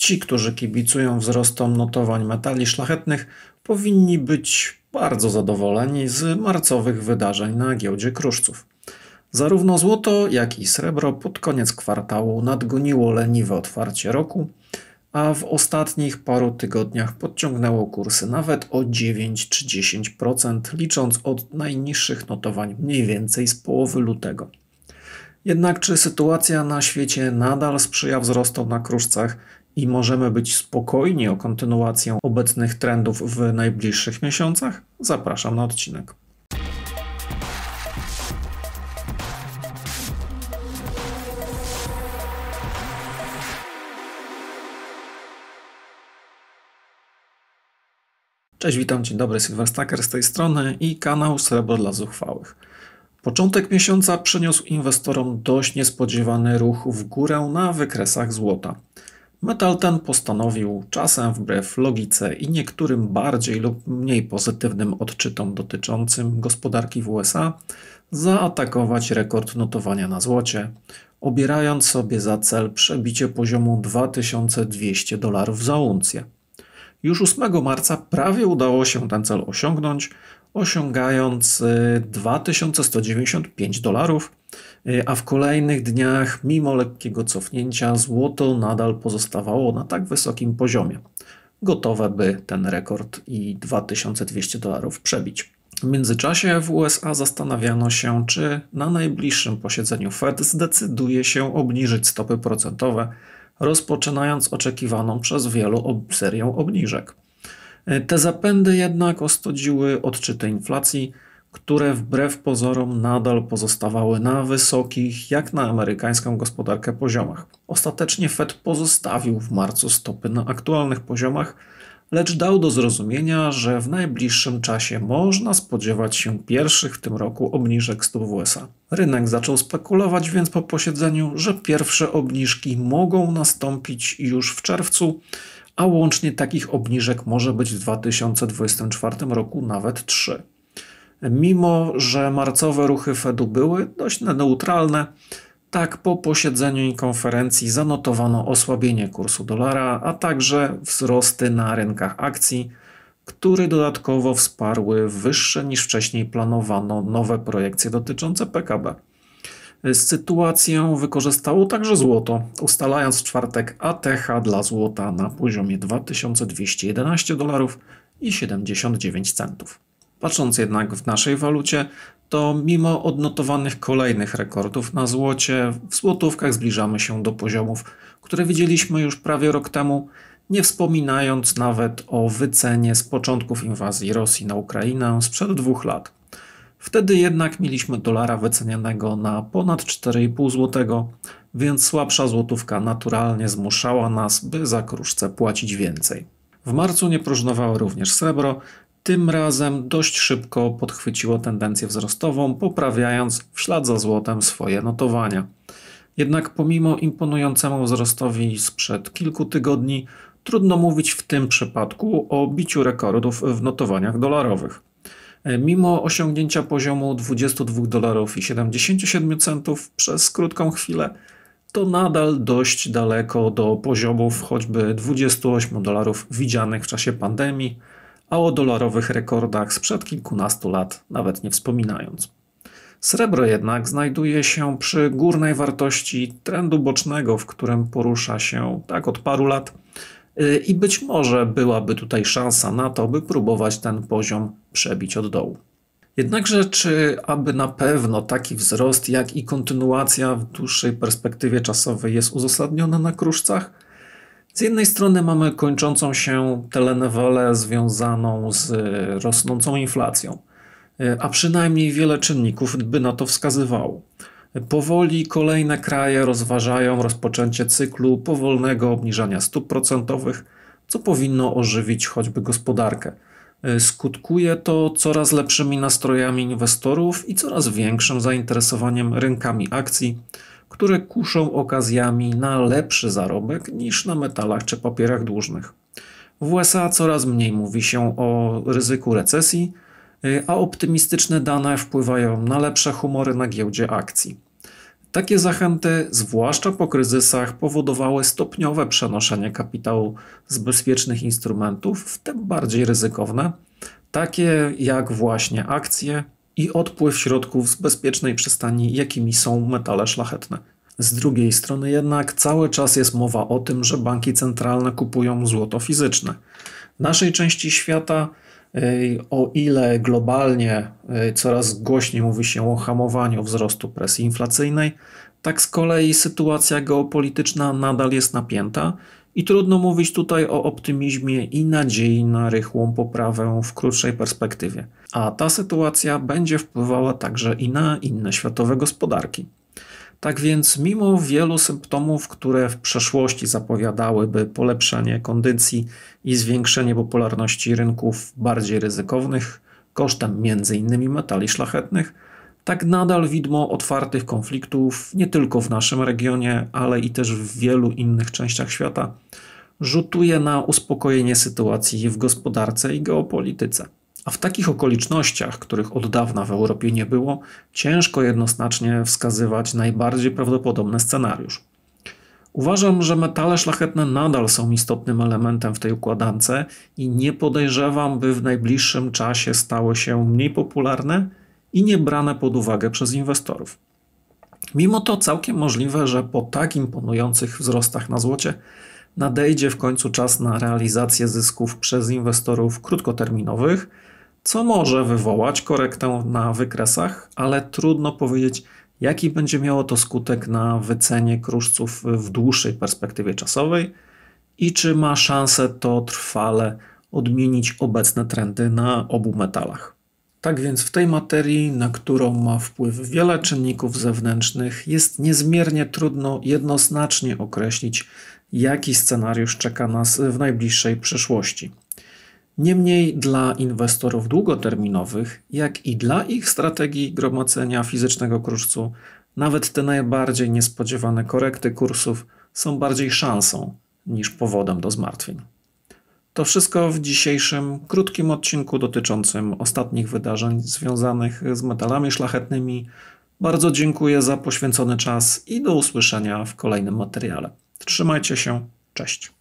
Ci, którzy kibicują wzrostom notowań metali szlachetnych, powinni być bardzo zadowoleni z marcowych wydarzeń na giełdzie kruszców. Zarówno złoto, jak i srebro pod koniec kwartału nadgoniło leniwe otwarcie roku, a w ostatnich paru tygodniach podciągnęło kursy nawet o 9 czy 10%, licząc od najniższych notowań mniej więcej z połowy lutego. Jednak czy sytuacja na świecie nadal sprzyja wzrostom na kruszcach, i możemy być spokojni o kontynuację obecnych trendów w najbliższych miesiącach? Zapraszam na odcinek. Cześć, witam Cię, dobry Silverstacker z tej strony i kanał Srebro dla Zuchwałych. Początek miesiąca przyniósł inwestorom dość niespodziewany ruch w górę na wykresach złota. Metal ten postanowił, czasem wbrew logice i niektórym bardziej lub mniej pozytywnym odczytom dotyczącym gospodarki w USA, zaatakować rekord notowania na złocie, obierając sobie za cel przebicie poziomu 2200 dolarów za uncję. Już 8 marca prawie udało się ten cel osiągnąć, osiągając 2195 y, dolarów, y, a w kolejnych dniach, mimo lekkiego cofnięcia, złoto nadal pozostawało na tak wysokim poziomie, gotowe by ten rekord i 2200 dolarów przebić. W międzyczasie w USA zastanawiano się, czy na najbliższym posiedzeniu Fed zdecyduje się obniżyć stopy procentowe rozpoczynając oczekiwaną przez wielu ob serię obniżek. E, te zapędy jednak ostudziły odczyty inflacji, które wbrew pozorom nadal pozostawały na wysokich, jak na amerykańską gospodarkę, poziomach. Ostatecznie Fed pozostawił w marcu stopy na aktualnych poziomach, lecz dał do zrozumienia, że w najbliższym czasie można spodziewać się pierwszych w tym roku obniżek stóp w USA. Rynek zaczął spekulować więc po posiedzeniu, że pierwsze obniżki mogą nastąpić już w czerwcu, a łącznie takich obniżek może być w 2024 roku nawet 3. Mimo, że marcowe ruchy Fedu były dość neutralne, tak po posiedzeniu i konferencji zanotowano osłabienie kursu dolara, a także wzrosty na rynkach akcji – które dodatkowo wsparły wyższe niż wcześniej planowano nowe projekcje dotyczące PKB. Sytuację wykorzystało także złoto, ustalając w czwartek ATH dla złota na poziomie 2211 dolarów i 79 centów. Patrząc jednak w naszej walucie, to mimo odnotowanych kolejnych rekordów na złocie, w złotówkach zbliżamy się do poziomów, które widzieliśmy już prawie rok temu, nie wspominając nawet o wycenie z początków inwazji Rosji na Ukrainę sprzed dwóch lat. Wtedy jednak mieliśmy dolara wycenianego na ponad 4,5 zł, więc słabsza złotówka naturalnie zmuszała nas, by za kruszce płacić więcej. W marcu nie próżnowało również srebro, tym razem dość szybko podchwyciło tendencję wzrostową, poprawiając w ślad za złotem swoje notowania. Jednak pomimo imponującemu wzrostowi sprzed kilku tygodni, Trudno mówić w tym przypadku o biciu rekordów w notowaniach dolarowych. E, mimo osiągnięcia poziomu 22 dolarów i 77 centów przez krótką chwilę, to nadal dość daleko do poziomów choćby 28 dolarów widzianych w czasie pandemii, a o dolarowych rekordach sprzed kilkunastu lat nawet nie wspominając. Srebro jednak znajduje się przy górnej wartości trendu bocznego, w którym porusza się tak od paru lat, Y, i być może byłaby tutaj szansa na to, by próbować ten poziom przebić od dołu. Jednakże, czy aby na pewno taki wzrost, jak i kontynuacja w dłuższej perspektywie czasowej jest uzasadniona na kruszcach? Z jednej strony mamy kończącą się telenewolę związaną z rosnącą inflacją, y, a przynajmniej wiele czynników by na to wskazywało. Powoli kolejne kraje rozważają rozpoczęcie cyklu powolnego obniżania stóp procentowych, co powinno ożywić choćby gospodarkę. E, skutkuje to coraz lepszymi nastrojami inwestorów i coraz większym zainteresowaniem rynkami akcji, które kuszą okazjami na lepszy zarobek niż na metalach czy papierach dłużnych. W USA coraz mniej mówi się o ryzyku recesji, Y, a optymistyczne dane wpływają na lepsze humory na giełdzie akcji. Takie zachęty, zwłaszcza po kryzysach, powodowały stopniowe przenoszenie kapitału z bezpiecznych instrumentów w te bardziej ryzykowne, takie jak właśnie akcje i odpływ środków z bezpiecznej przystani, jakimi są metale szlachetne. Z drugiej strony jednak cały czas jest mowa o tym, że banki centralne kupują złoto fizyczne. W naszej części świata o ile globalnie coraz głośniej mówi się o hamowaniu wzrostu presji inflacyjnej, tak z kolei sytuacja geopolityczna nadal jest napięta i trudno mówić tutaj o optymizmie i nadziei na rychłą poprawę w krótszej perspektywie. A ta sytuacja będzie wpływała także i na inne światowe gospodarki. Tak więc, mimo wielu symptomów, które w przeszłości zapowiadałyby polepszenie kondycji i zwiększenie popularności rynków bardziej ryzykownych, kosztem m.in. metali szlachetnych, tak nadal widmo otwartych konfliktów nie tylko w naszym regionie, ale i też w wielu innych częściach świata rzutuje na uspokojenie sytuacji w gospodarce i geopolityce. A w takich okolicznościach, których od dawna w Europie nie było, ciężko jednoznacznie wskazywać najbardziej prawdopodobny scenariusz. Uważam, że metale szlachetne nadal są istotnym elementem w tej układance i nie podejrzewam, by w najbliższym czasie stały się mniej popularne i nie brane pod uwagę przez inwestorów. Mimo to całkiem możliwe, że po tak imponujących wzrostach na złocie nadejdzie w końcu czas na realizację zysków przez inwestorów krótkoterminowych co może wywołać korektę na wykresach, ale trudno powiedzieć, jaki będzie miało to skutek na wycenie kruszców w dłuższej perspektywie czasowej i czy ma szansę to trwale odmienić obecne trendy na obu metalach. Tak więc w tej materii, na którą ma wpływ wiele czynników zewnętrznych, jest niezmiernie trudno jednoznacznie określić, jaki scenariusz czeka nas w najbliższej przyszłości. Niemniej dla inwestorów długoterminowych, jak i dla ich strategii gromadzenia fizycznego kursu, nawet te najbardziej niespodziewane korekty kursów są bardziej szansą niż powodem do zmartwień. To wszystko w dzisiejszym krótkim odcinku dotyczącym ostatnich wydarzeń związanych z metalami szlachetnymi. Bardzo dziękuję za poświęcony czas i do usłyszenia w kolejnym materiale. Trzymajcie się, cześć.